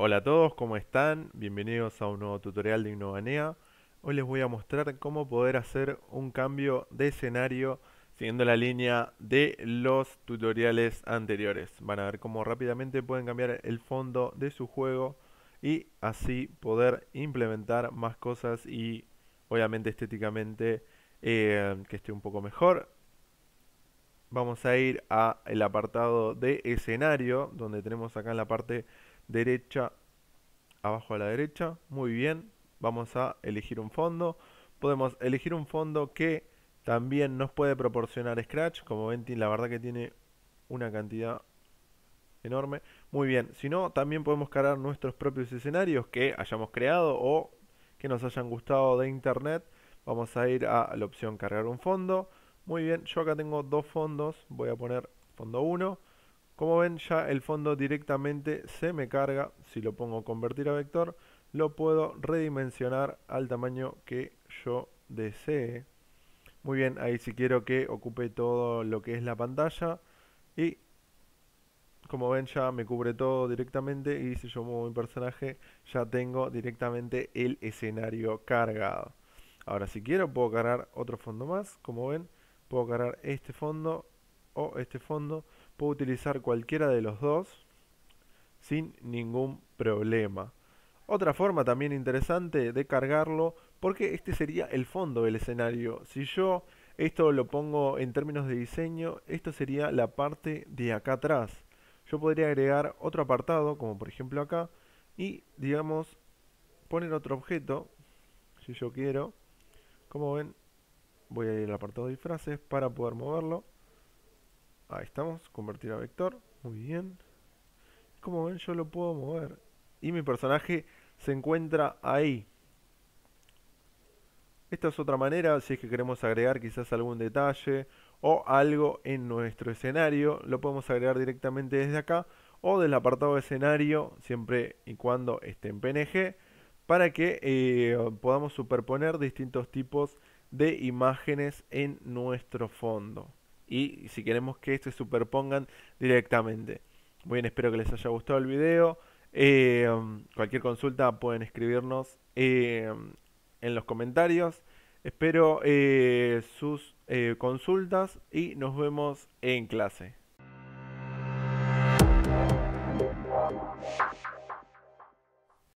Hola a todos, ¿cómo están? Bienvenidos a un nuevo tutorial de Innovanea. Hoy les voy a mostrar cómo poder hacer un cambio de escenario siguiendo la línea de los tutoriales anteriores. Van a ver cómo rápidamente pueden cambiar el fondo de su juego y así poder implementar más cosas y obviamente estéticamente eh, que esté un poco mejor. Vamos a ir al apartado de escenario donde tenemos acá en la parte derecha, abajo a la derecha. Muy bien, vamos a elegir un fondo. Podemos elegir un fondo que también nos puede proporcionar Scratch. Como ven, la verdad que tiene una cantidad enorme. Muy bien, si no, también podemos cargar nuestros propios escenarios que hayamos creado o que nos hayan gustado de internet. Vamos a ir a la opción cargar un fondo. Muy bien, yo acá tengo dos fondos. Voy a poner fondo 1 como ven ya el fondo directamente se me carga, si lo pongo convertir a vector, lo puedo redimensionar al tamaño que yo desee. Muy bien, ahí si sí quiero que ocupe todo lo que es la pantalla y como ven ya me cubre todo directamente y si yo muevo mi personaje ya tengo directamente el escenario cargado. Ahora si quiero puedo cargar otro fondo más, como ven, puedo cargar este fondo o este fondo Puedo utilizar cualquiera de los dos sin ningún problema. Otra forma también interesante de cargarlo, porque este sería el fondo del escenario. Si yo esto lo pongo en términos de diseño, esto sería la parte de acá atrás. Yo podría agregar otro apartado, como por ejemplo acá, y digamos poner otro objeto, si yo quiero. Como ven, voy a ir al apartado de disfraces para poder moverlo. Ahí estamos, convertir a vector. Muy bien. Como ven, yo lo puedo mover. Y mi personaje se encuentra ahí. Esta es otra manera, si es que queremos agregar quizás algún detalle o algo en nuestro escenario, lo podemos agregar directamente desde acá o del apartado de escenario, siempre y cuando esté en PNG, para que eh, podamos superponer distintos tipos de imágenes en nuestro fondo y si queremos que se superpongan directamente. Muy bien, espero que les haya gustado el video. Em, cualquier consulta pueden escribirnos em, en los comentarios. Espero eh, sus eh, consultas y nos vemos en clase.